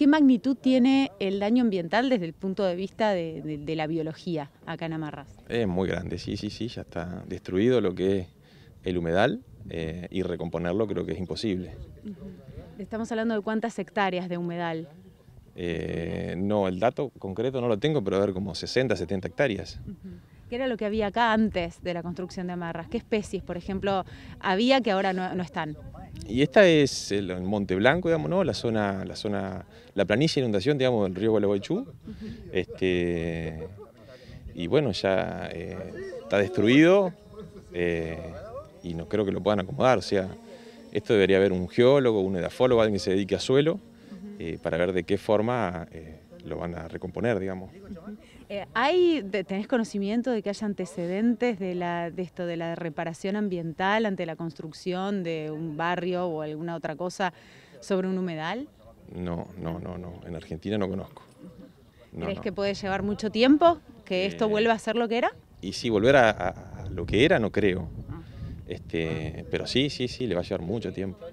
¿Qué magnitud tiene el daño ambiental desde el punto de vista de, la biología acá en Amarras? Es muy grande, sí, sí, sí, ya está destruido lo que es el humedal eh, y recomponerlo creo que es imposible. Estamos hablando de cuántas hectáreas de humedal. Eh, no, el dato concreto no lo tengo, pero a ver, como 60, 70 hectáreas. ¿Qué era lo que había acá antes de la construcción de amarras? ¿Qué especies, por ejemplo, había que ahora no están? Y esta es el, Monte Blanco, digamos, ¿no? La zona, la zona, la planilla de inundación, digamos, del río Gualeguaychú. Este, y bueno, ya eh, está destruido eh, y no creo que lo puedan acomodar. O sea, esto debería haber un geólogo, un edafólogo, alguien que se dedique a suelo, eh, para ver de qué forma lo van a recomponer, digamos. ¿eh? Eh, ¿Hay, tenés conocimiento de que haya antecedentes de, la, esto, de la reparación ambiental ante la construcción de un barrio o alguna otra cosa sobre un humedal? No, no, no, no. En Argentina no conozco. ¿Crees que puede llevar mucho tiempo que eh, esto vuelva a ser lo que era? Y sí, volver a, a lo que era no creo. Ah. Este, pero sí, sí, sí, le va a llevar mucho tiempo.